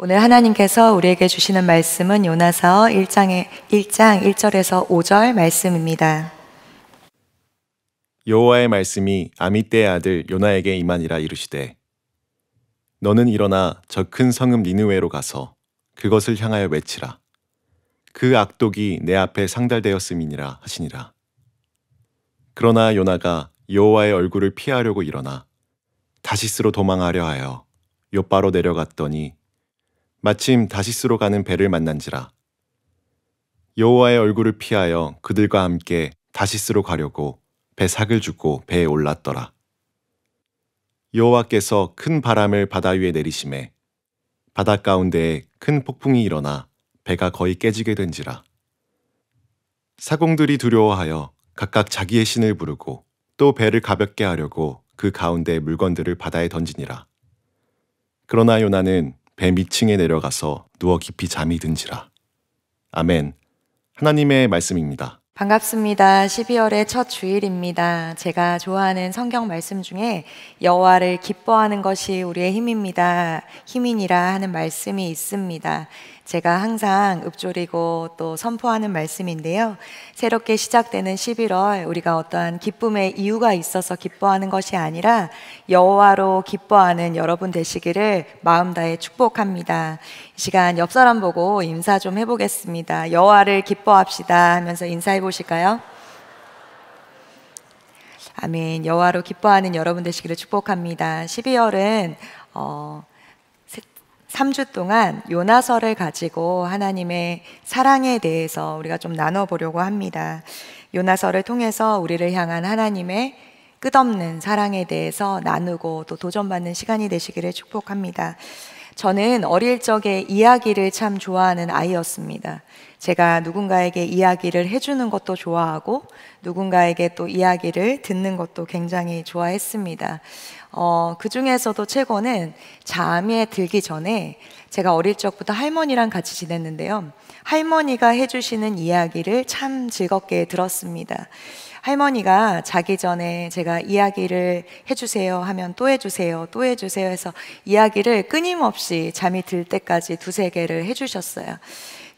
오늘 하나님께서 우리에게 주시는 말씀은 요나서 1장의 1장 1절에서 5절 말씀입니다. 여호와의 말씀이 아미떼의 아들 요나에게 임하니라 이르시되 너는 일어나 저 큰 성읍 니느웨로 가서 그것을 향하여 외치라 그 악독이 내 앞에 상달되었음이니라 하시니라 그러나 요나가 여호와의 얼굴을 피하려고 일어나 다시스로 도망하려 하여 요바로 내려갔더니 마침 다시스로 가는 배를 만난지라 여호와의 얼굴을 피하여 그들과 함께 다시스로 가려고 배 삭을 주고 배에 올랐더라. 여호와께서 큰 바람을 바다 위에 내리심에 바다 가운데에 큰 폭풍이 일어나 배가 거의 깨지게 된지라. 사공들이 두려워하여 각각 자기의 신을 부르고 또 배를 가볍게 하려고 그 가운데 물건들을 바다에 던지니라. 그러나 요나는 배 밑층에 내려가서 누워 깊이 잠이 든지라. 아멘. 하나님의 말씀입니다. 반갑습니다. 12월의 첫 주일입니다. 제가 좋아하는 성경 말씀 중에 여호와를 기뻐하는 것이 우리의 힘입니다. 힘이니라 하는 말씀이 있습니다. 제가 항상 읊조리고 또 선포하는 말씀인데요. 새롭게 시작되는 11월 우리가 어떠한 기쁨의 이유가 있어서 기뻐하는 것이 아니라 여호와로 기뻐하는 여러분 되시기를 마음 다해 축복합니다. 이 시간 옆 사람 보고 인사 좀 해보겠습니다. 여호와를 기뻐합시다 하면서 인사해 보실까요? 아멘. 여호와로 기뻐하는 여러분 되시기를 축복합니다. 12월은 어, 3주 동안 요나서를 가지고 하나님의 사랑에 대해서 우리가 좀 나눠보려고 합니다. 요나서를 통해서 우리를 향한 하나님의 끝없는 사랑에 대해서 나누고 또 도전받는 시간이 되시기를 축복합니다. 저는 어릴 적에 이야기를 참 좋아하는 아이였습니다. 제가 누군가에게 이야기를 해주는 것도 좋아하고 누군가에게 또 이야기를 듣는 것도 굉장히 좋아했습니다. 어, 그 중에서도 최고는 잠에 들기 전에 제가 어릴 적부터 할머니랑 같이 지냈는데요. 할머니가 해주시는 이야기를 참 즐겁게 들었습니다. 할머니가 자기 전에 제가 이야기를 해주세요 하면 또 해주세요, 또 해주세요 해서 이야기를 끊임없이 잠이 들 때까지 두세 개를 해주셨어요.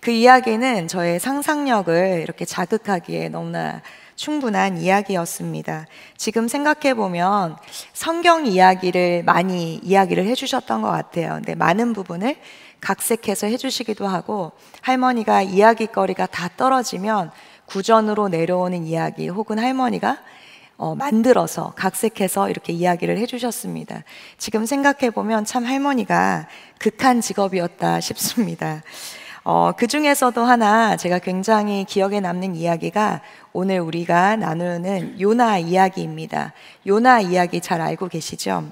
그 이야기는 저의 상상력을 이렇게 자극하기에 너무나 충분한 이야기였습니다. 지금 생각해 보면 성경 이야기를 많이 이야기를 해주셨던 것 같아요. 근데 많은 부분을 각색해서 해주시기도 하고 할머니가 이야기거리가 다 떨어지면 구전으로 내려오는 이야기 혹은 할머니가 어, 만들어서 각색해서 이렇게 이야기를 해주셨습니다. 지금 생각해 보면 참 할머니가 극한 직업이었다 싶습니다. 어, 그 중에서도 하나 제가 굉장히 기억에 남는 이야기가 오늘 우리가 나누는 요나 이야기입니다. 요나 이야기 잘 알고 계시죠?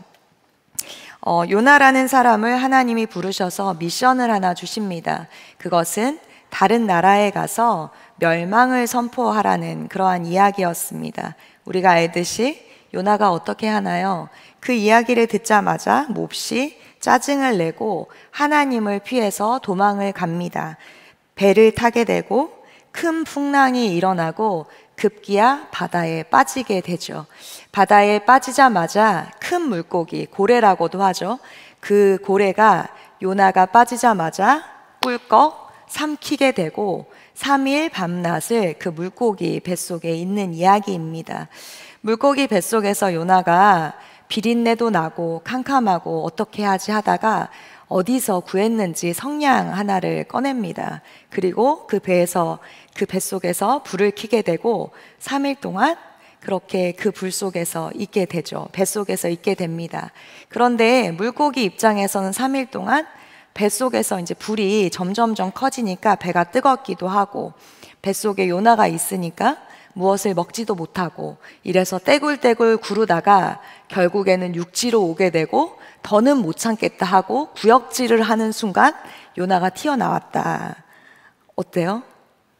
어, 요나라는 사람을 하나님이 부르셔서 미션을 하나 주십니다. 그것은 다른 나라에 가서 멸망을 선포하라는 그러한 이야기였습니다. 우리가 알듯이 요나가 어떻게 하나요? 그 이야기를 듣자마자 몹시 짜증을 내고 하나님을 피해서 도망을 갑니다. 배를 타게 되고 큰 풍랑이 일어나고 급기야 바다에 빠지게 되죠. 바다에 빠지자마자 큰 물고기, 고래라고도 하죠. 그 고래가 요나가 빠지자마자 꿀꺽 삼키게 되고 3일 밤낮을 그 물고기 뱃속에 있는 이야기입니다. 물고기 뱃속에서 요나가 비린내도 나고 캄캄하고 어떻게 하지 하다가 어디서 구했는지 성냥 하나를 꺼냅니다. 그리고 그 배에서 그 뱃속에서 불을 켜게 되고 3일 동안 그렇게 그 불 속에서 있게 되죠. 뱃속에서 있게 됩니다. 그런데 물고기 입장에서는 3일 동안 뱃속에서 이제 불이 점점점 커지니까 배가 뜨겁기도 하고 뱃속에 요나가 있으니까 무엇을 먹지도 못하고 이래서 떼굴떼굴 구르다가 결국에는 육지로 오게 되고 더는 못 참겠다 하고 구역질을 하는 순간 요나가 튀어나왔다. 어때요?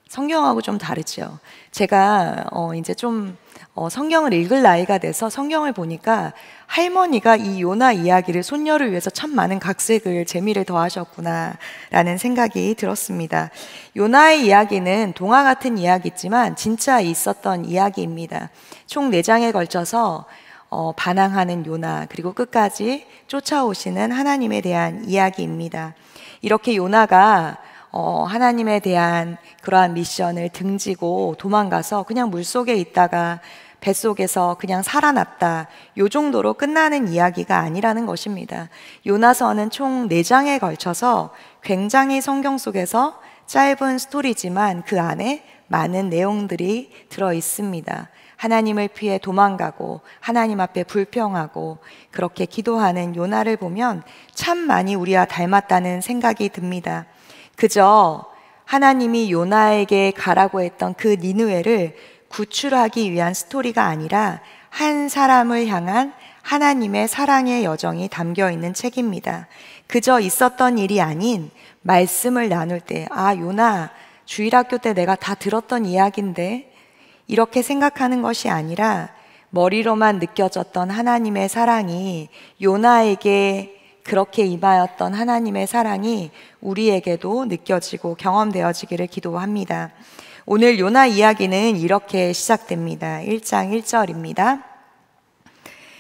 성경하고 좀 다르죠. 제가 어 이제 좀어 성경을 읽을 나이가 돼서 성경을 보니까 할머니가 이 요나 이야기를 손녀를 위해서 참 많은 각색을 재미를 더하셨구나라는 생각이 들었습니다. 요나의 이야기는 동화 같은 이야기지만 진짜 있었던 이야기입니다. 총 4장에 걸쳐서 어, 반항하는 요나 그리고 끝까지 쫓아오시는 하나님에 대한 이야기입니다. 이렇게 요나가 어, 하나님에 대한 그러한 미션을 등지고 도망가서 그냥 물 속에 있다가 뱃속에서 그냥 살아났다. 요 정도로 끝나는 이야기가 아니라는 것입니다. 요나서는 총 4장에 걸쳐서 굉장히 성경 속에서 짧은 스토리지만 그 안에 많은 내용들이 들어 있습니다. 하나님을 피해 도망가고 하나님 앞에 불평하고 그렇게 기도하는 요나를 보면 참 많이 우리와 닮았다는 생각이 듭니다. 그저 하나님이 요나에게 가라고 했던 그니누에를 구출하기 위한 스토리가 아니라 한 사람을 향한 하나님의 사랑의 여정이 담겨 있는 책입니다. 그저 있었던 일이 아닌 말씀을 나눌 때, 아, 요나, 주일학교 때 내가 다 들었던 이야기인데, 이렇게 생각하는 것이 아니라 머리로만 느껴졌던 하나님의 사랑이 요나에게 그렇게 임하였던 하나님의 사랑이 우리에게도 느껴지고 경험되어지기를 기도합니다. 오늘 요나 이야기는 이렇게 시작됩니다. 1장 1절입니다.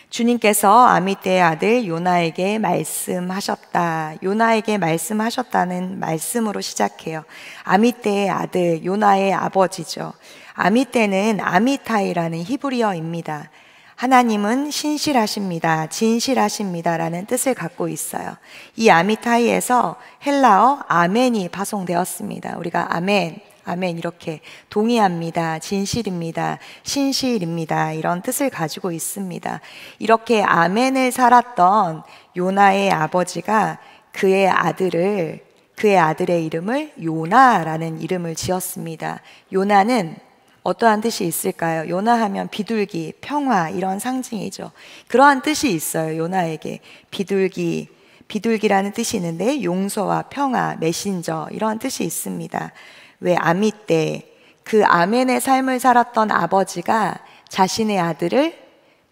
주님께서 아미떼의 아들 요나에게 말씀하셨다. 요나에게 말씀하셨다는 말씀으로 시작해요. 아미떼의 아들 요나의 아버지죠. 아미떼는 아미타이라는 히브리어입니다. 하나님은 신실하십니다. 진실하십니다라는 뜻을 갖고 있어요. 이 아미타이에서 헬라어 아멘이 파송되었습니다. 우리가 아멘 아멘 이렇게 동의합니다. 진실입니다. 신실입니다. 이런 뜻을 가지고 있습니다. 이렇게 아멘을 살았던 요나의 아버지가 그의 아들을 그의 아들의 이름을 요나라는 이름을 지었습니다. 요나는 어떠한 뜻이 있을까요? 요나 하면 비둘기, 평화 이런 상징이죠. 그러한 뜻이 있어요. 요나에게 비둘기, 비둘기라는 뜻이 있는데 용서와 평화, 메신저 이런 뜻이 있습니다. 왜 아미 때 그 아멘의 삶을 살았던 아버지가 자신의 아들을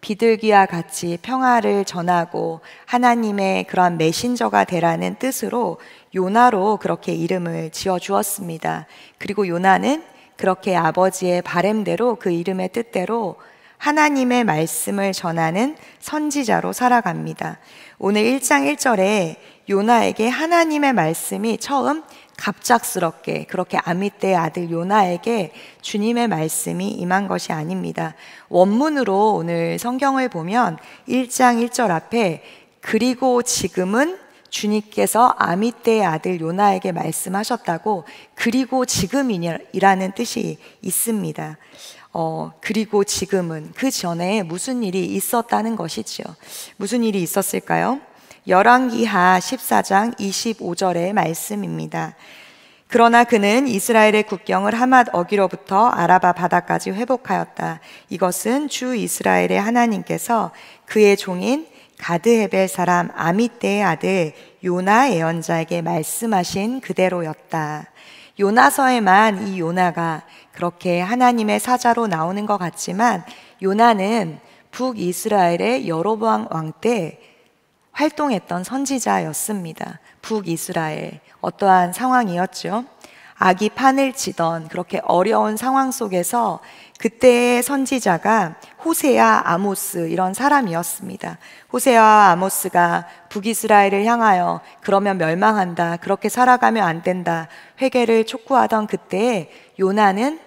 비둘기와 같이 평화를 전하고 하나님의 그런 메신저가 되라는 뜻으로 요나로 그렇게 이름을 지어 주었습니다. 그리고 요나는 그렇게 아버지의 바램대로 그 이름의 뜻대로 하나님의 말씀을 전하는 선지자로 살아갑니다. 오늘 1장 1절에 요나에게 하나님의 말씀이 처음 갑작스럽게 그렇게 아미떼의 아들 요나에게 주님의 말씀이 임한 것이 아닙니다. 원문으로 오늘 성경을 보면 1장 1절 앞에 그리고 지금은 주님께서 아미떼의 아들 요나에게 말씀하셨다고 그리고 지금이라는 뜻이 있습니다. 어, 그리고 지금은 그 전에 무슨 일이 있었다는 것이지요. 무슨 일이 있었을까요? 열왕기하 14장 25절의 말씀입니다. 그러나 그는 이스라엘의 국경을 하맛 어기로부터 아라바 바다까지 회복하였다. 이것은 주 이스라엘의 하나님께서 그의 종인 가드헤벨 사람 아미떼의 아들 요나 예언자에게 말씀하신 그대로였다. 요나서에만 이 요나가 그렇게 하나님의 사자로 나오는 것 같지만 요나는 북이스라엘의 여로보암 왕 때 활동했던 선지자였습니다. 북이스라엘 어떠한 상황이었죠? 악이 판을 치던 그렇게 어려운 상황 속에서 그때의 선지자가 호세아 아모스 이런 사람이었습니다. 호세아 아모스가 북이스라엘을 향하여 그러면 멸망한다. 그렇게 살아가면 안 된다. 회개를 촉구하던 그때에 요나는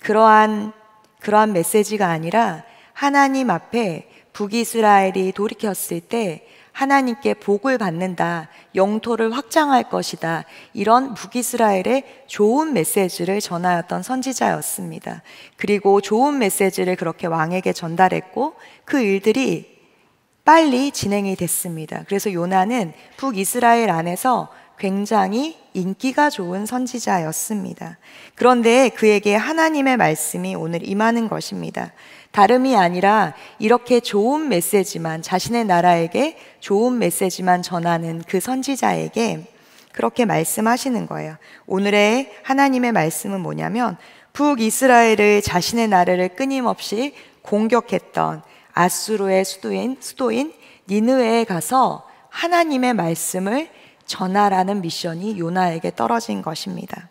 그러한 그러한 메시지가 아니라 하나님 앞에 북이스라엘이 돌이켰을 때 하나님께 복을 받는다, 영토를 확장할 것이다, 이런 북이스라엘의 좋은 메시지를 전하였던 선지자였습니다. 그리고 좋은 메시지를 그렇게 왕에게 전달했고 그 일들이 빨리 진행이 됐습니다. 그래서 요나는 북이스라엘 안에서 굉장히 인기가 좋은 선지자였습니다. 그런데 그에게 하나님의 말씀이 오늘 임하는 것입니다. 다름이 아니라 이렇게 좋은 메시지만 자신의 나라에게 좋은 메시지만 전하는 그 선지자에게 그렇게 말씀하시는 거예요. 오늘의 하나님의 말씀은 뭐냐면 북이스라엘을 자신의 나라를 끊임없이 공격했던 아수르의 수도인 수도인 니느웨에 가서 하나님의 말씀을 전하라는 미션이 요나에게 떨어진 것입니다.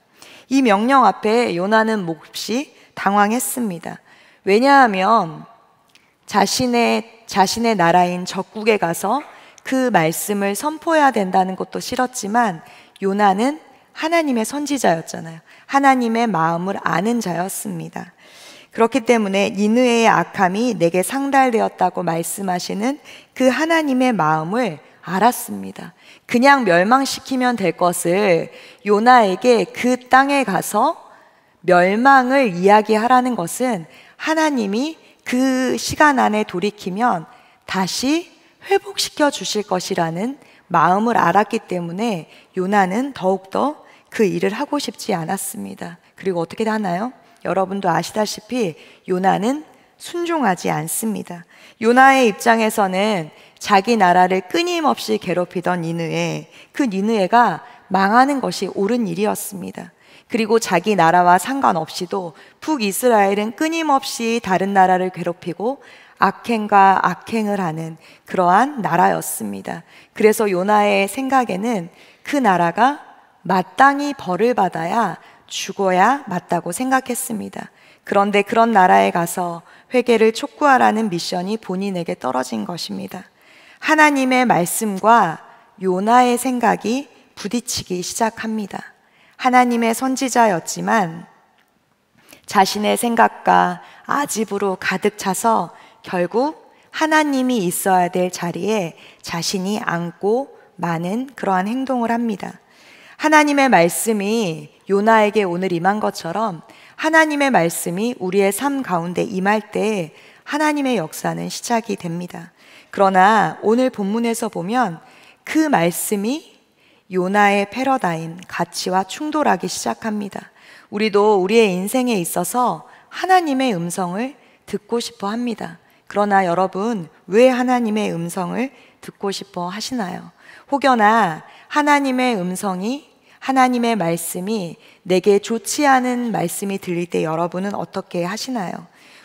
이 명령 앞에 요나는 몹시 당황했습니다. 왜냐하면 자신의 자신의 나라인 적국에 가서 그 말씀을 선포해야 된다는 것도 싫었지만 요나는 하나님의 선지자였잖아요. 하나님의 마음을 아는 자였습니다. 그렇기 때문에 니느의 악함이 내게 상달되었다고 말씀하시는 그 하나님의 마음을 알았습니다. 그냥 멸망시키면 될 것을 요나에게 그 땅에 가서 멸망을 이야기하라는 것은 하나님이 그 시간 안에 돌이키면 다시 회복시켜 주실 것이라는 마음을 알았기 때문에 요나는 더욱더 그 일을 하고 싶지 않았습니다. 그리고 어떻게 하나요? 여러분도 아시다시피 요나는 순종하지 않습니다. 요나의 입장에서는 자기 나라를 끊임없이 괴롭히던 니느에 그 니느에가 망하는 것이 옳은 일이었습니다. 그리고 자기 나라와 상관없이도 북이스라엘은 끊임없이 다른 나라를 괴롭히고 악행과 악행을 하는 그러한 나라였습니다. 그래서 요나의 생각에는 그 나라가 마땅히 벌을 받아야 죽어야 맞다고 생각했습니다. 그런데 그런 나라에 가서 회개를 촉구하라는 미션이 본인에게 떨어진 것입니다. 하나님의 말씀과 요나의 생각이 부딪히기 시작합니다. 하나님의 선지자였지만 자신의 생각과 아집으로 가득 차서 결국 하나님이 있어야 될 자리에 자신이 앉고 많은 그러한 행동을 합니다. 하나님의 말씀이 요나에게 오늘 임한 것처럼 하나님의 말씀이 우리의 삶 가운데 임할 때 하나님의 역사는 시작이 됩니다. 그러나 오늘 본문에서 보면 그 말씀이 요나의 패러다임, 가치와 충돌하기 시작합니다. 우리도 우리의 인생에 있어서 하나님의 음성을 듣고 싶어 합니다. 그러나 여러분, 왜 하나님의 음성을 듣고 싶어 하시나요? 혹여나 하나님의 음성이 하나님의 말씀이 내게 좋지 않은 말씀이 들릴 때 여러분은 어떻게 하시나요?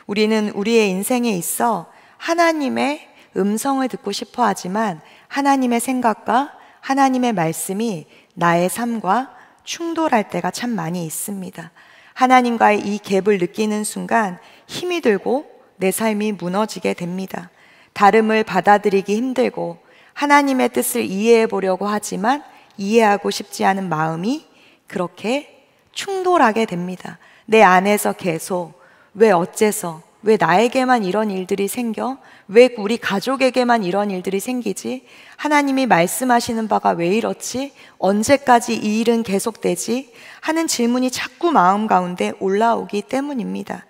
우리는 우리의 인생에 있어 하나님의 음성을 듣고 싶어 하지만 하나님의 생각과 하나님의 말씀이 나의 삶과 충돌할 때가 참 많이 있습니다. 하나님과의 이 갭을 느끼는 순간 힘이 들고 내 삶이 무너지게 됩니다. 다름을 받아들이기 힘들고 하나님의 뜻을 이해해 보려고 하지만 이해하고 싶지 않은 마음이 그렇게 충돌하게 됩니다. 내 안에서 계속 왜 어째서 왜 나에게만 이런 일들이 생겨? 왜 우리 가족에게만 이런 일들이 생기지? 하나님이 말씀하시는 바가 왜 이렇지? 언제까지 이 일은 계속되지? 하는 질문이 자꾸 마음 가운데 올라오기 때문입니다.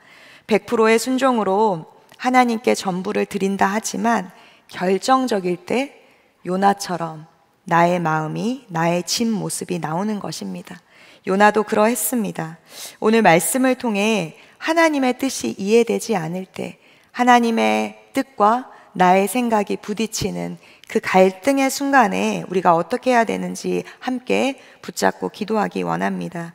100%의 순종으로 하나님께 전부를 드린다 하지만 결정적일 때 요나처럼 나의 마음이 나의 진 모습이 나오는 것입니다. 요나도 그러했습니다. 오늘 말씀을 통해 하나님의 뜻이 이해되지 않을 때 하나님의 뜻과 나의 생각이 부딪히는 그 갈등의 순간에 우리가 어떻게 해야 되는지 함께 붙잡고 기도하기 원합니다.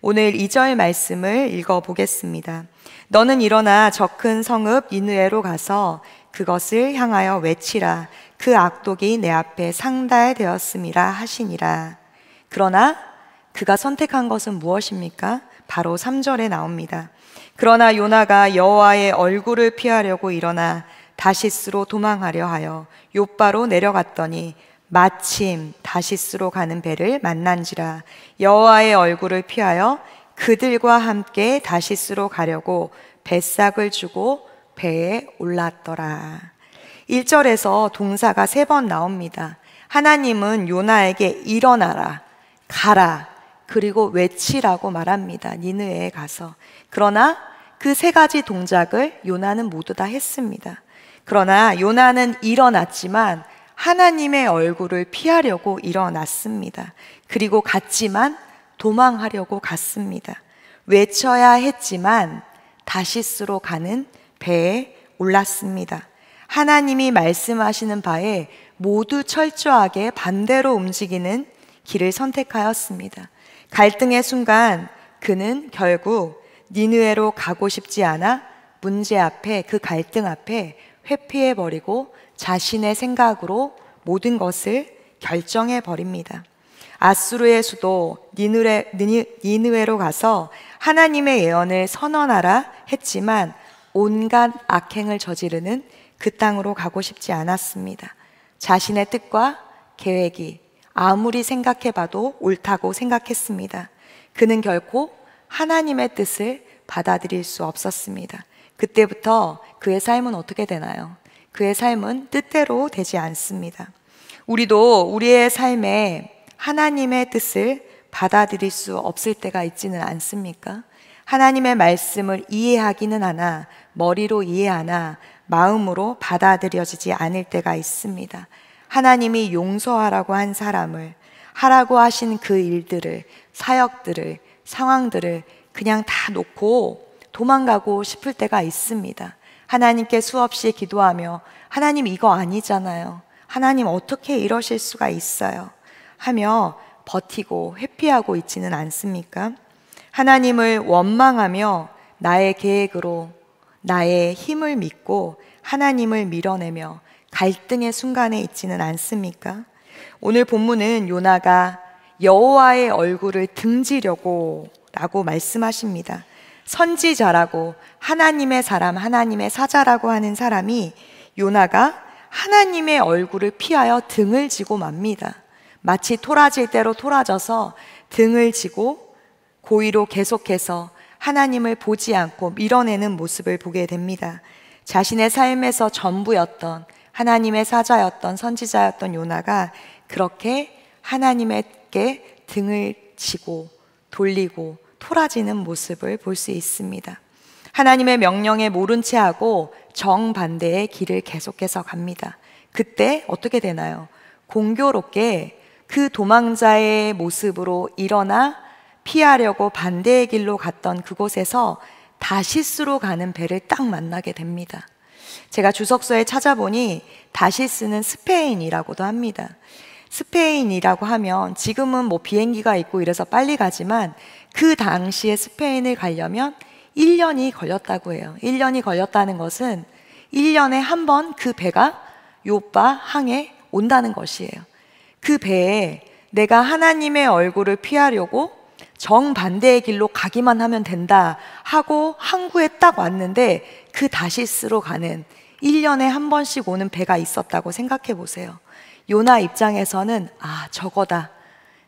오늘 2절 말씀을 읽어 보겠습니다. 너는 일어나 저 큰 성읍 인누에로 가서 그것을 향하여 외치라. 그 악독이 내 앞에 상달되었음이라 하시니라. 그러나 그가 선택한 것은 무엇입니까? 바로 3절에 나옵니다. 그러나 요나가 여호와의 얼굴을 피하려고 일어나 다시스로 도망하려 하여 요바로 내려갔더니 마침 다시스로 가는 배를 만난지라 여호와의 얼굴을 피하여 그들과 함께 다시스로 가려고 뱃삭을 주고 배에 올랐더라. 1절에서 동사가 세 번 나옵니다. 하나님은 요나에게 일어나라, 가라, 그리고 외치라고 말합니다. 니느에 가서. 그러나 그 세 가지 동작을 요나는 모두 다 했습니다. 그러나 요나는 일어났지만 하나님의 얼굴을 피하려고 일어났습니다. 그리고 갔지만 도망하려고 갔습니다. 외쳐야 했지만 다시스로 가는 배에 올랐습니다. 하나님이 말씀하시는 바에 모두 철저하게 반대로 움직이는 길을 선택하였습니다. 갈등의 순간 그는 결국 니누에로 가고 싶지 않아 문제 앞에 그 갈등 앞에 회피해 버리고 자신의 생각으로 모든 것을 결정해 버립니다. 아수르의 수도 니느레, 니느웨로 가서 하나님의 예언을 선언하라 했지만 온갖 악행을 저지르는 그 땅으로 가고 싶지 않았습니다. 자신의 뜻과 계획이 아무리 생각해봐도 옳다고 생각했습니다. 그는 결코 하나님의 뜻을 받아들일 수 없었습니다. 그때부터 그의 삶은 어떻게 되나요? 그의 삶은 뜻대로 되지 않습니다. 우리도 우리의 삶에 하나님의 뜻을 받아들일 수 없을 때가 있지는 않습니까? 하나님의 말씀을 이해하기는 하나, 머리로 이해하나, 마음으로 받아들여지지 않을 때가 있습니다. 하나님이 용서하라고 한 사람을 하라고 하신 그 일들을 사역들을 상황들을 그냥 다 놓고 도망가고 싶을 때가 있습니다. 하나님께 수없이 기도하며 하나님 이거 아니잖아요. 하나님 어떻게 이러실 수가 있어요. 하며 버티고 회피하고 있지는 않습니까? 하나님을 원망하며 나의 계획으로 나의 힘을 믿고 하나님을 밀어내며 갈등의 순간에 있지는 않습니까? 오늘 본문은 요나가 여호와의 얼굴을 등지려고 라고 말씀하십니다. 선지자라고 하나님의 사람, 하나님의 사자라고 하는 사람이 요나가 하나님의 얼굴을 피하여 등을 지고 맙니다. 마치 토라질대로 토라져서 등을 지고 고의로 계속해서 하나님을 보지 않고 밀어내는 모습을 보게 됩니다. 자신의 삶에서 전부였던 하나님의 사자였던 선지자였던 요나가 그렇게 하나님에게 등을 치고 돌리고 토라지는 모습을 볼 수 있습니다. 하나님의 명령에 모른 채 하고 정반대의 길을 계속해서 갑니다. 그때 어떻게 되나요? 공교롭게 그 도망자의 모습으로 일어나 피하려고 반대의 길로 갔던 그곳에서 다시스로 가는 배를 딱 만나게 됩니다. 제가 주석서에 찾아보니 다시 쓰는 스페인이라고도 합니다. 스페인이라고 하면 지금은 뭐 비행기가 있고 이래서 빨리 가지만 그 당시에 스페인을 가려면 1년이 걸렸다고 해요. 1년이 걸렸다는 것은 1년에 한 번 그 배가 요빠 항에 온다는 것이에요. 그 배에 내가 하나님의 얼굴을 피하려고 정반대의 길로 가기만 하면 된다 하고 항구에 딱 왔는데 그 다시스로 가는 1년에 한 번씩 오는 배가 있었다고 생각해 보세요. 요나 입장에서는 아, 저거다.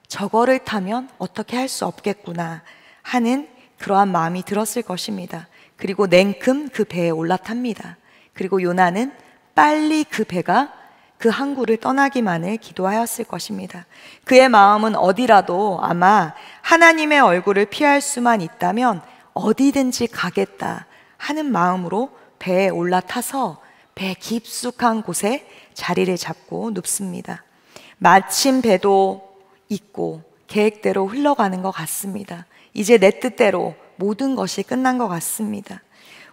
저거를 타면 어떻게 할 수 없겠구나 하는 그러한 마음이 들었을 것입니다. 그리고 냉큼 그 배에 올라탑니다. 그리고 요나는 빨리 그 배가 그 항구를 떠나기만을 기도하였을 것입니다. 그의 마음은 어디라도 아마 하나님의 얼굴을 피할 수만 있다면 어디든지 가겠다 하는 마음으로 배에 올라타서 배 깊숙한 곳에 자리를 잡고 눕습니다. 마침 배도 있고 계획대로 흘러가는 것 같습니다. 이제 내 뜻대로 모든 것이 끝난 것 같습니다.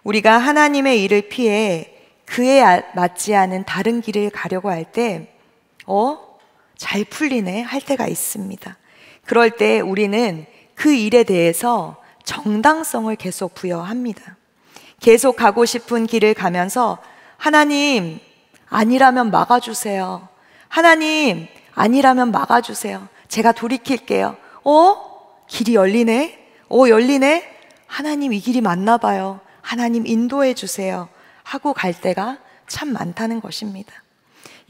우리가 하나님의 일을 피해 그에 아, 맞지 않은 다른 길을 가려고 할 때, 어? 잘 풀리네? 할 때가 있습니다. 그럴 때 우리는 그 일에 대해서 정당성을 계속 부여합니다. 계속 가고 싶은 길을 가면서 하나님, 아니라면 막아주세요. 하나님, 아니라면 막아주세요. 제가 돌이킬게요. 어? 길이 열리네? 어, 열리네? 하나님 이 길이 맞나 봐요. 하나님 인도해 주세요. 하고 갈 때가 참 많다는 것입니다.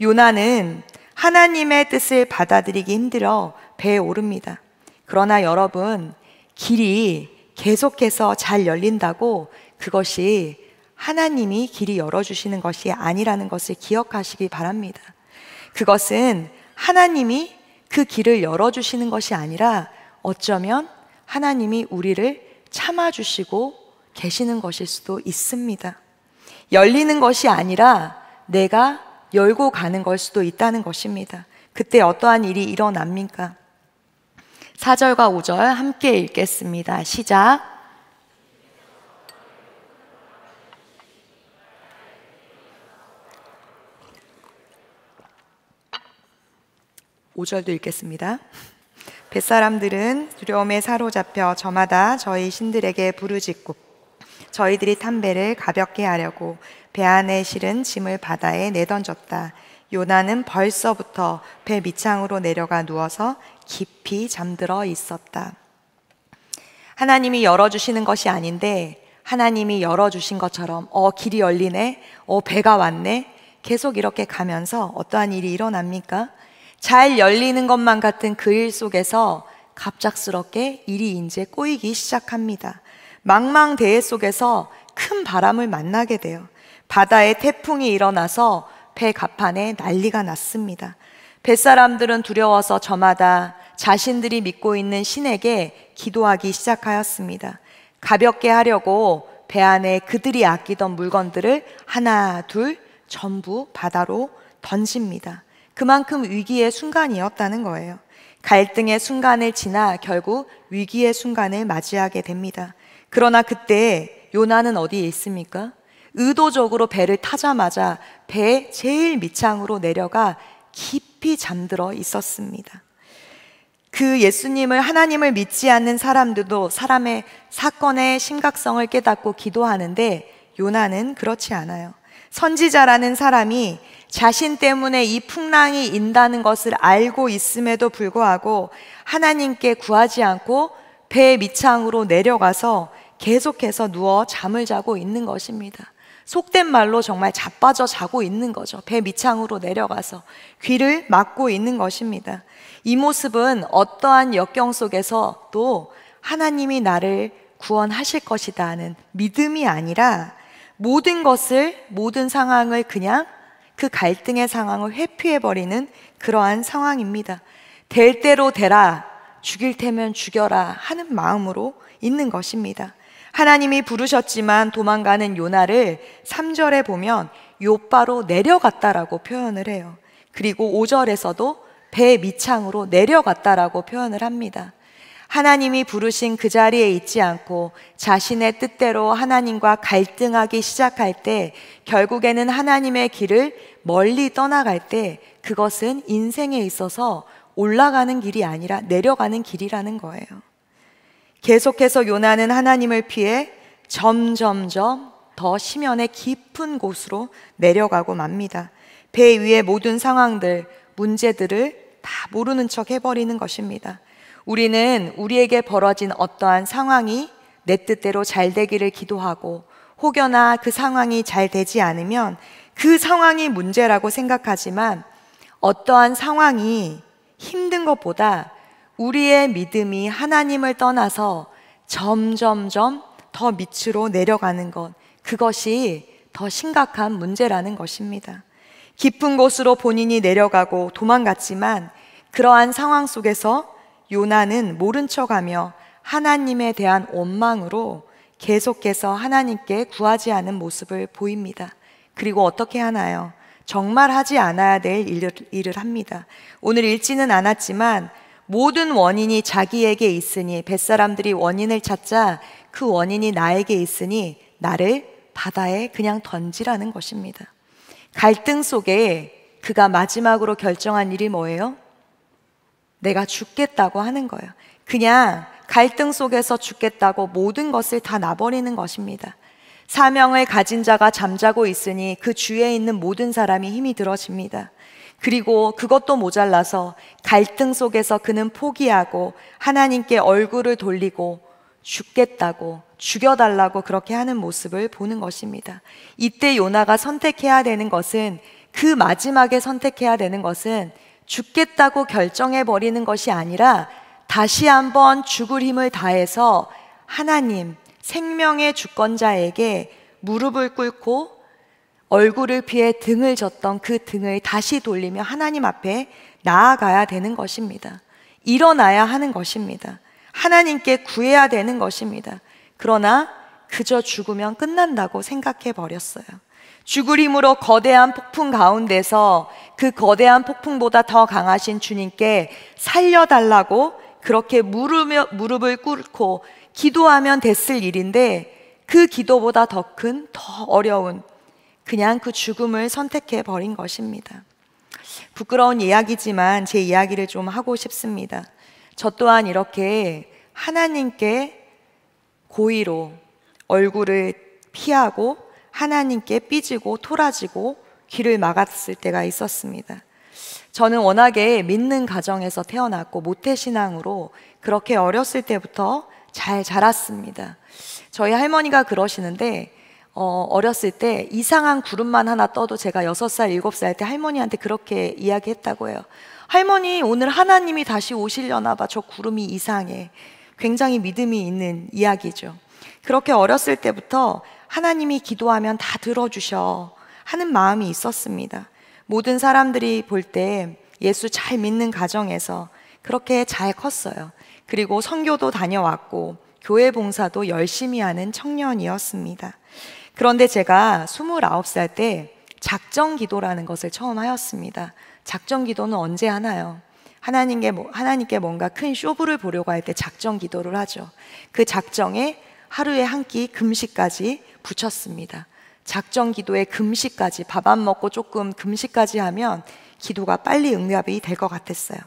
요나는 하나님의 뜻을 받아들이기 힘들어 배에 오릅니다. 그러나 여러분, 길이 계속해서 잘 열린다고 그것이 하나님이 길이 열어주시는 것이 아니라는 것을 기억하시기 바랍니다. 그것은 하나님이 그 길을 열어주시는 것이 아니라 어쩌면 하나님이 우리를 참아주시고 계시는 것일 수도 있습니다. 열리는 것이 아니라 내가 열고 가는 걸 수도 있다는 것입니다. 그때 어떠한 일이 일어납니까? 4절과 5절 함께 읽겠습니다. 시작. 5절도 읽겠습니다. 뱃사람들은 두려움에 사로잡혀 저마다 저희 신들에게 부르짖고 저희들이 탐배를 가볍게 하려고 배 안에 실은 짐을 바다에 내던졌다. 요나는 벌써부터 배 밑창으로 내려가 누워서 깊이 잠들어 있었다. 하나님이 열어주시는 것이 아닌데 하나님이 열어주신 것처럼 어 길이 열리네 어 배가 왔네 계속 이렇게 가면서 어떠한 일이 일어납니까? 잘 열리는 것만 같은 그 일 속에서 갑작스럽게 일이 이제 꼬이기 시작합니다. 망망대해 속에서 큰 바람을 만나게 돼요. 바다에 태풍이 일어나서 배 갑판에 난리가 났습니다. 뱃사람들은 두려워서 저마다 자신들이 믿고 있는 신에게 기도하기 시작하였습니다. 가볍게 하려고 배 안에 그들이 아끼던 물건들을 하나, 둘 전부 바다로 던집니다. 그만큼 위기의 순간이었다는 거예요. 갈등의 순간을 지나 결국 위기의 순간을 맞이하게 됩니다. 그러나 그때 요나는 어디에 있습니까? 의도적으로 배를 타자마자 배의 제일 밑창으로 내려가 깊이 잠들어 있었습니다. 그 예수님을 하나님을 믿지 않는 사람들도 사람의 사건의 심각성을 깨닫고 기도하는데 요나는 그렇지 않아요. 선지자라는 사람이 자신 때문에 이 풍랑이 인다는 것을 알고 있음에도 불구하고 하나님께 구하지 않고 배 밑창으로 내려가서 계속해서 누워 잠을 자고 있는 것입니다. 속된 말로 정말 자빠져 자고 있는 거죠. 배 밑창으로 내려가서 귀를 막고 있는 것입니다. 이 모습은 어떠한 역경 속에서도 하나님이 나를 구원하실 것이다 하는 믿음이 아니라 모든 것을, 모든 상황을 그냥 그 갈등의 상황을 회피해버리는 그러한 상황입니다. 될 대로 되라, 죽일 테면 죽여라 하는 마음으로 있는 것입니다. 하나님이 부르셨지만 도망가는 요나를 3절에 보면 요바로 내려갔다라고 표현을 해요. 그리고 5절에서도 배 밑창으로 내려갔다라고 표현을 합니다. 하나님이 부르신 그 자리에 있지 않고 자신의 뜻대로 하나님과 갈등하기 시작할 때 결국에는 하나님의 길을 멀리 떠나갈 때 그것은 인생에 있어서 올라가는 길이 아니라 내려가는 길이라는 거예요. 계속해서 요나는 하나님을 피해 점점점 더 심연의 깊은 곳으로 내려가고 맙니다. 배 위의 모든 상황들, 문제들을 다 모르는 척 해버리는 것입니다. 우리는 우리에게 벌어진 어떠한 상황이 내 뜻대로 잘 되기를 기도하고 혹여나 그 상황이 잘 되지 않으면 그 상황이 문제라고 생각하지만 어떠한 상황이 힘든 것보다 우리의 믿음이 하나님을 떠나서 점점점 더 밑으로 내려가는 것, 그것이 더 심각한 문제라는 것입니다. 깊은 곳으로 본인이 내려가고 도망갔지만 그러한 상황 속에서 요나는 모른 척하며 하나님에 대한 원망으로 계속해서 하나님께 구하지 않은 모습을 보입니다. 그리고 어떻게 하나요? 정말 하지 않아야 될 일을, 일을 합니다. 오늘 읽지는 않았지만 모든 원인이 자기에게 있으니 뱃사람들이 원인을 찾자 그 원인이 나에게 있으니 나를 바다에 그냥 던지라는 것입니다. 갈등 속에 그가 마지막으로 결정한 일이 뭐예요? 내가 죽겠다고 하는 거예요. 그냥 갈등 속에서 죽겠다고 모든 것을 다 놔버리는 것입니다. 사명을 가진 자가 잠자고 있으니 그 주위에 있는 모든 사람이 힘이 들어집니다. 그리고 그것도 모자라서 갈등 속에서 그는 포기하고 하나님께 얼굴을 돌리고 죽겠다고 죽여달라고 그렇게 하는 모습을 보는 것입니다. 이때 요나가 선택해야 되는 것은 그 마지막에 선택해야 되는 것은 죽겠다고 결정해 버리는 것이 아니라 다시 한번 죽을 힘을 다해서 하나님 생명의 주권자에게 무릎을 꿇고 얼굴을 피해 등을 졌던 그 등을 다시 돌리며 하나님 앞에 나아가야 되는 것입니다. 일어나야 하는 것입니다. 하나님께 구해야 되는 것입니다. 그러나 그저 죽으면 끝난다고 생각해 버렸어요. 죽으림으로 거대한 폭풍 가운데서 그 거대한 폭풍보다 더 강하신 주님께 살려달라고 그렇게 무릎을, 무릎을 꿇고 기도하면 됐을 일인데 그 기도보다 더 큰, 더 어려운 그냥 그 죽음을 선택해 버린 것입니다. 부끄러운 이야기지만 제 이야기를 좀 하고 싶습니다. 저 또한 이렇게 하나님께 고의로 얼굴을 피하고 하나님께 삐지고 토라지고 길을 막았을 때가 있었습니다. 저는 워낙에 믿는 가정에서 태어났고 모태신앙으로 그렇게 어렸을 때부터 잘 자랐습니다. 저희 할머니가 그러시는데 어, 어렸을 때 이상한 구름만 하나 떠도 제가 6살, 7살 때 할머니한테 그렇게 이야기했다고 해요. 할머니, 오늘 하나님이 다시 오시려나 봐. 저 구름이 이상해. 굉장히 믿음이 있는 이야기죠. 그렇게 어렸을 때부터 하나님이 기도하면 다 들어주셔 하는 마음이 있었습니다. 모든 사람들이 볼 때 예수 잘 믿는 가정에서 그렇게 잘 컸어요. 그리고 선교도 다녀왔고 교회 봉사도 열심히 하는 청년이었습니다. 그런데 제가 29살 때 작정 기도라는 것을 처음 하였습니다. 작정 기도는 언제 하나요? 하나님께, 뭐, 하나님께 뭔가 큰 쇼부를 보려고 할 때 작정 기도를 하죠. 그 작정에 하루에 한 끼 금식까지 붙였습니다. 작정 기도에 금식까지 밥 안 먹고 조금 금식까지 하면 기도가 빨리 응답이 될 것 같았어요.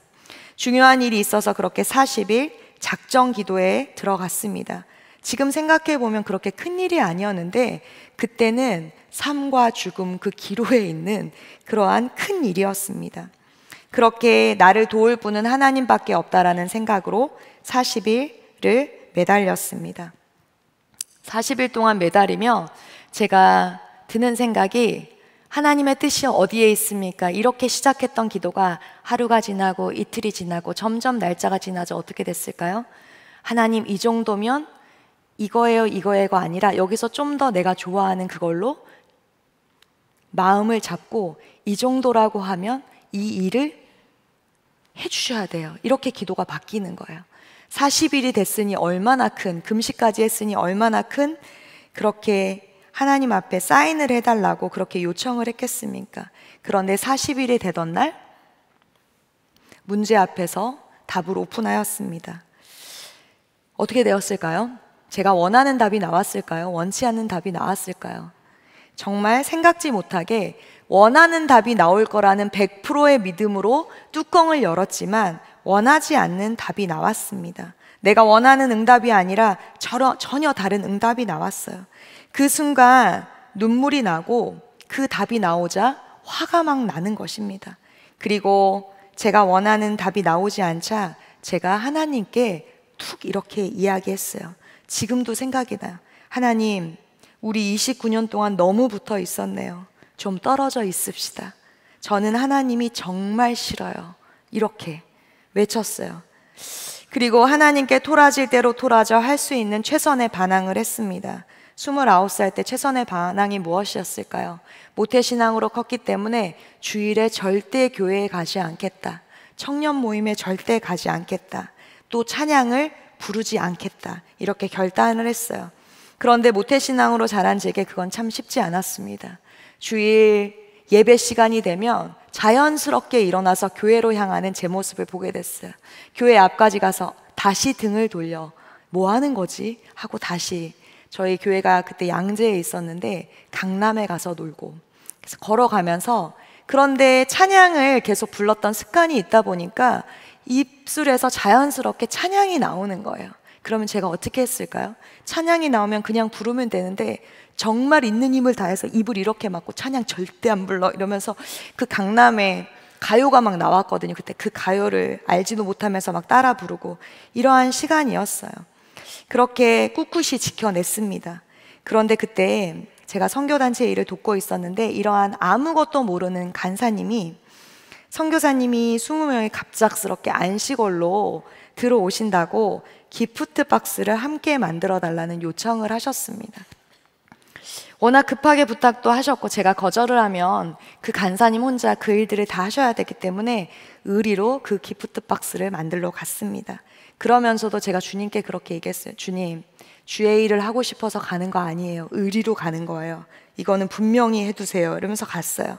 중요한 일이 있어서 그렇게 40일 작정 기도에 들어갔습니다. 지금 생각해 보면 그렇게 큰 일이 아니었는데 그때는 삶과 죽음 그 기로에 있는 그러한 큰 일이었습니다. 그렇게 나를 도울 분은 하나님밖에 없다라는 생각으로 40일을 매달렸습니다. 40일 동안 매달이며 제가 드는 생각이 하나님의 뜻이 어디에 있습니까? 이렇게 시작했던 기도가 하루가 지나고 이틀이 지나고 점점 날짜가 지나자 어떻게 됐을까요? 하나님 이 정도면 이거예요, 이거예요가 아니라 여기서 좀 더 내가 좋아하는 그걸로 마음을 잡고 이 정도라고 하면 이 일을 해주셔야 돼요. 이렇게 기도가 바뀌는 거예요. 40일이 됐으니 얼마나 큰, 금식까지 했으니 얼마나 큰 그렇게 하나님 앞에 사인을 해달라고 그렇게 요청을 했겠습니까? 그런데 40일이 되던 날 문제 앞에서 답을 오픈하였습니다. 어떻게 되었을까요? 제가 원하는 답이 나왔을까요? 원치 않는 답이 나왔을까요? 정말 생각지 못하게 원하는 답이 나올 거라는 100%의 믿음으로 뚜껑을 열었지만 원하지 않는 답이 나왔습니다. 내가 원하는 응답이 아니라 전혀 다른 응답이 나왔어요. 그 순간 눈물이 나고 그 답이 나오자 화가 막 나는 것입니다. 그리고 제가 원하는 답이 나오지 않자 제가 하나님께 툭 이렇게 이야기했어요. 지금도 생각이 나요. 하나님, 우리 29년 동안 너무 붙어 있었네요. 좀 떨어져 있읍시다. 저는 하나님이 정말 싫어요. 이렇게 외쳤어요. 그리고 하나님께 토라질 대로 토라져 할 수 있는 최선의 반항을 했습니다. 29살 때 최선의 반항이 무엇이었을까요? 모태신앙으로 컸기 때문에 주일에 절대 교회에 가지 않겠다. 청년 모임에 절대 가지 않겠다. 또 찬양을 부르지 않겠다. 이렇게 결단을 했어요. 그런데 모태신앙으로 자란 제게 그건 참 쉽지 않았습니다. 주일 예배 시간이 되면 자연스럽게 일어나서 교회로 향하는 제 모습을 보게 됐어요. 교회 앞까지 가서 다시 등을 돌려 뭐 하는 거지? 하고 다시 저희 교회가 그때 양재에 있었는데 강남에 가서 놀고 그래서 걸어가면서 그런데 찬양을 계속 불렀던 습관이 있다 보니까 입술에서 자연스럽게 찬양이 나오는 거예요. 그러면 제가 어떻게 했을까요? 찬양이 나오면 그냥 부르면 되는데 정말 있는 힘을 다해서 입을 이렇게 막고 찬양 절대 안 불러 이러면서 그 강남에 가요가 막 나왔거든요. 그때 그 가요를 알지도 못하면서 막 따라 부르고 이러한 시간이었어요. 그렇게 꿋꿋이 지켜냈습니다. 그런데 그때 제가 선교단체 일을 돕고 있었는데 이러한 아무것도 모르는 간사님이 선교사님이 20명이 갑작스럽게 안시골로 들어오신다고 기프트 박스를 함께 만들어 달라는 요청을 하셨습니다. 워낙 급하게 부탁도 하셨고 제가 거절을 하면 그 간사님 혼자 그 일들을 다 하셔야 되기 때문에 의리로 그 기프트 박스를 만들러 갔습니다. 그러면서도 제가 주님께 그렇게 얘기했어요. 주님, 주의 일을 하고 싶어서 가는 거 아니에요. 의리로 가는 거예요. 이거는 분명히 해두세요. 이러면서 갔어요.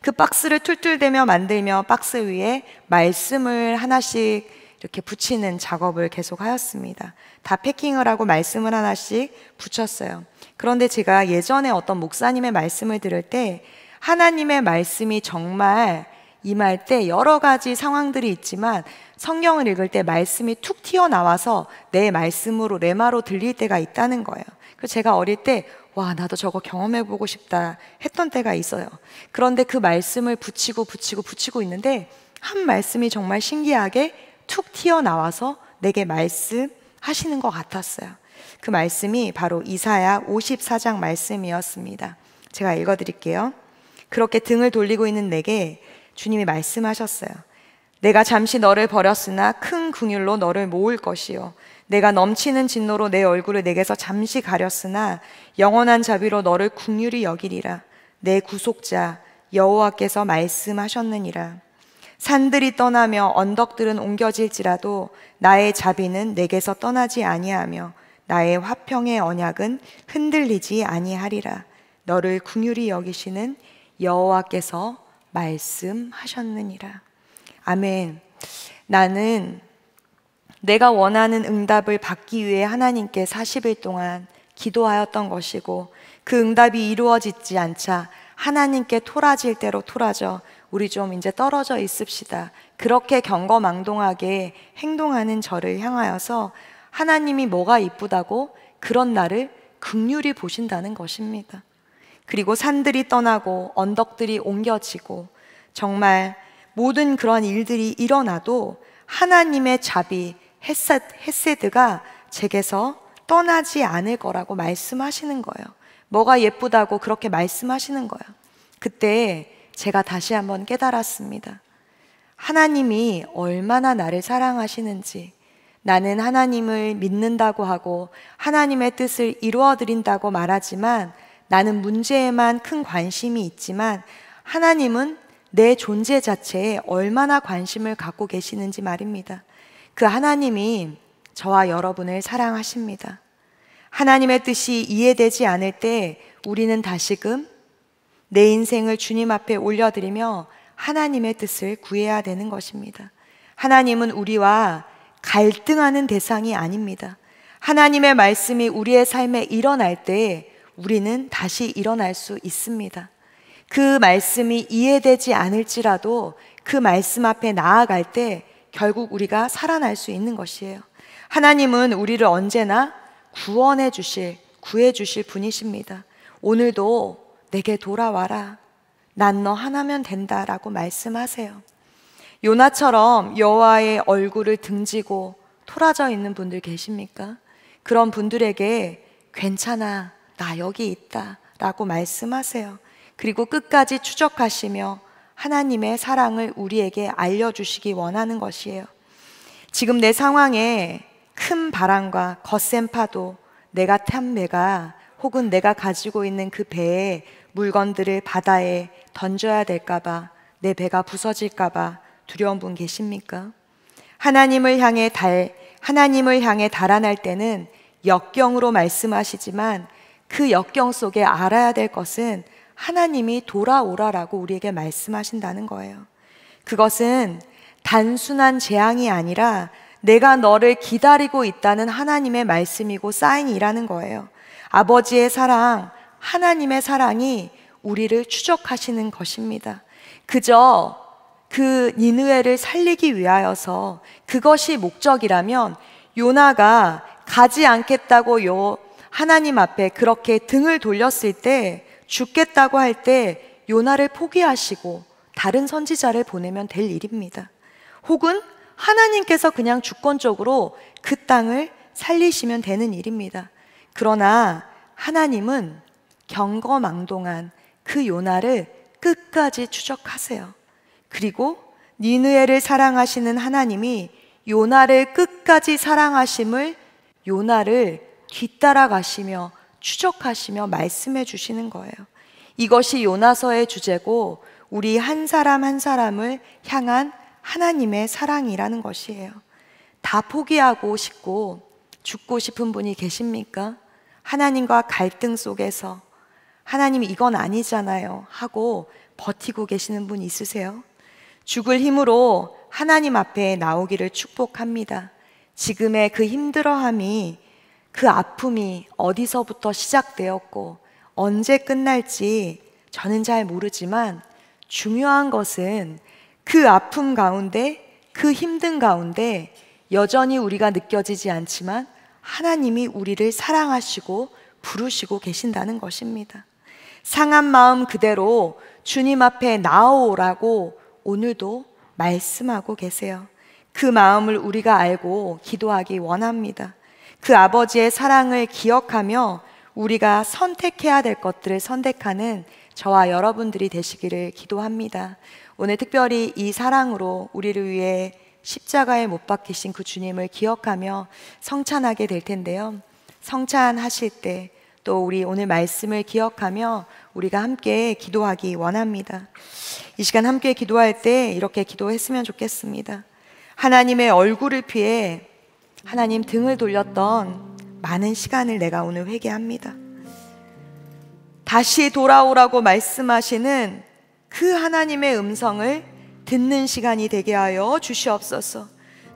그 박스를 툴툴대며 만들며 박스 위에 말씀을 하나씩 이렇게 붙이는 작업을 계속하였습니다. 다 패킹을 하고 말씀을 하나씩 붙였어요. 그런데 제가 예전에 어떤 목사님의 말씀을 들을 때 하나님의 말씀이 정말 임할 때 여러 가지 상황들이 있지만 성경을 읽을 때 말씀이 툭 튀어나와서 내 말씀으로 레마로 들릴 때가 있다는 거예요. 그래서 제가 어릴 때 와, 나도 저거 경험해보고 싶다 했던 때가 있어요. 그런데 그 말씀을 붙이고 붙이고 붙이고 있는데 한 말씀이 정말 신기하게 툭 튀어나와서 내게 말씀하시는 것 같았어요. 그 말씀이 바로 이사야 54장 말씀이었습니다. 제가 읽어 드릴게요. 그렇게 등을 돌리고 있는 내게 주님이 말씀하셨어요. 내가 잠시 너를 버렸으나 큰 궁율로 너를 모을 것이요. 내가 넘치는 진노로 내 얼굴을 내게서 잠시 가렸으나 영원한 자비로 너를 궁율이 여기리라. 내 구속자 여호와께서 말씀하셨느니라. 산들이 떠나며 언덕들은 옮겨질지라도 나의 자비는 내게서 떠나지 아니하며 나의 화평의 언약은 흔들리지 아니하리라. 너를 궁휼히 여기시는 여호와께서 말씀하셨느니라. 아멘. 나는 내가 원하는 응답을 받기 위해 하나님께 40일 동안 기도하였던 것이고 그 응답이 이루어지지 않자 하나님께 토라질 대로 토라져 우리 좀 이제 떨어져 있읍시다. 그렇게 경거망동하게 행동하는 저를 향하여서 하나님이 뭐가 이쁘다고 그런 나를 극률이 보신다는 것입니다. 그리고 산들이 떠나고 언덕들이 옮겨지고 정말 모든 그런 일들이 일어나도 하나님의 자비 헤세드가 제게서 떠나지 않을 거라고 말씀하시는 거예요. 뭐가 예쁘다고 그렇게 말씀하시는 거예요. 그때 제가 다시 한번 깨달았습니다. 하나님이 얼마나 나를 사랑하시는지, 나는 하나님을 믿는다고 하고 하나님의 뜻을 이루어 드린다고 말하지만 나는 문제에만 큰 관심이 있지만 하나님은 내 존재 자체에 얼마나 관심을 갖고 계시는지 말입니다. 그 하나님이 저와 여러분을 사랑하십니다. 하나님의 뜻이 이해되지 않을 때 우리는 다시금 내 인생을 주님 앞에 올려드리며 하나님의 뜻을 구해야 되는 것입니다. 하나님은 우리와 갈등하는 대상이 아닙니다. 하나님의 말씀이 우리의 삶에 일어날 때 우리는 다시 일어날 수 있습니다. 그 말씀이 이해되지 않을지라도 그 말씀 앞에 나아갈 때 결국 우리가 살아날 수 있는 것이에요. 하나님은 우리를 언제나 구원해 주실, 구해 주실 분이십니다. 오늘도 내게 돌아와라. 난 너 하나면 된다라고 말씀하세요. 요나처럼 여호와의 얼굴을 등지고 토라져 있는 분들 계십니까? 그런 분들에게 괜찮아. 나 여기 있다라고 말씀하세요. 그리고 끝까지 추적하시며 하나님의 사랑을 우리에게 알려주시기 원하는 것이에요. 지금 내 상황에 큰 바람과 거센 파도, 내가 탄 배가 혹은 내가 가지고 있는 그 배에 물건들을 바다에 던져야 될까봐 내 배가 부서질까봐 두려운 분 계십니까? 하나님을 향해 달, 하나님을 향해 달아날 때는 역경으로 말씀하시지만 그 역경 속에 알아야 될 것은 하나님이 돌아오라라고 우리에게 말씀하신다는 거예요. 그것은 단순한 재앙이 아니라 내가 너를 기다리고 있다는 하나님의 말씀이고 사인이라는 거예요. 아버지의 사랑, 하나님의 사랑이 우리를 추적하시는 것입니다. 그저 그 니느웨를 살리기 위하여서 그것이 목적이라면 요나가 가지 않겠다고 요 하나님 앞에 그렇게 등을 돌렸을 때 죽겠다고 할 때 요나를 포기하시고 다른 선지자를 보내면 될 일입니다. 혹은 하나님께서 그냥 주권적으로 그 땅을 살리시면 되는 일입니다. 그러나 하나님은 경거망동한 그 요나를 끝까지 추적하세요. 그리고 니느에를 사랑하시는 하나님이 요나를 끝까지 사랑하심을 요나를 뒤따라가시며 추적하시며 말씀해 주시는 거예요. 이것이 요나서의 주제고 우리 한 사람 한 사람을 향한 하나님의 사랑이라는 것이에요. 다 포기하고 싶고 죽고 싶은 분이 계십니까? 하나님과 갈등 속에서 하나님 이건 아니잖아요 하고 버티고 계시는 분 있으세요? 죽을 힘으로 하나님 앞에 나오기를 축복합니다. 지금의 그 힘들어함이 그 아픔이 어디서부터 시작되었고 언제 끝날지 저는 잘 모르지만 중요한 것은 그 아픔 가운데 그 힘든 가운데 여전히 우리가 느껴지지 않지만 하나님이 우리를 사랑하시고 부르시고 계신다는 것입니다. 상한 마음 그대로 주님 앞에 나오라고 오늘도 말씀하고 계세요. 그 마음을 우리가 알고 기도하기 원합니다. 그 아버지의 사랑을 기억하며 우리가 선택해야 될 것들을 선택하는 저와 여러분들이 되시기를 기도합니다. 오늘 특별히 이 사랑으로 우리를 위해 십자가에 못 박히신 그 주님을 기억하며 성찬하게 될 텐데요. 성찬하실 때또 우리 오늘 말씀을 기억하며 우리가 함께 기도하기 원합니다. 이 시간 함께 기도할 때 이렇게 기도했으면 좋겠습니다. 하나님의 얼굴을 피해 하나님 등을 돌렸던 많은 시간을 내가 오늘 회개합니다. 다시 돌아오라고 말씀하시는 그 하나님의 음성을 듣는 시간이 되게 하여 주시옵소서.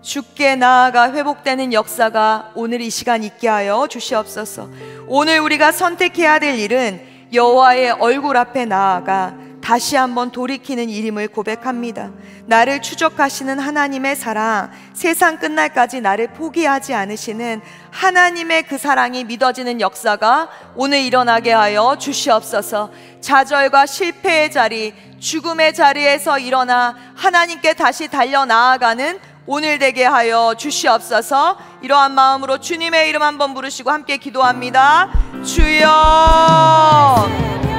쉽게 나아가 회복되는 역사가 오늘 이 시간 있게 하여 주시옵소서. 오늘 우리가 선택해야 될 일은 여호와의 얼굴 앞에 나아가 다시 한번 돌이키는 일임을 고백합니다. 나를 추적하시는 하나님의 사랑, 세상 끝날까지 나를 포기하지 않으시는 하나님의 그 사랑이 믿어지는 역사가 오늘 일어나게 하여 주시옵소서. 좌절과 실패의 자리, 죽음의 자리에서 일어나 하나님께 다시 달려 나아가는 오늘 되게 하여 주시옵소서 이러한 마음으로 주님의 이름 한 번 부르시고 함께 기도합니다 주여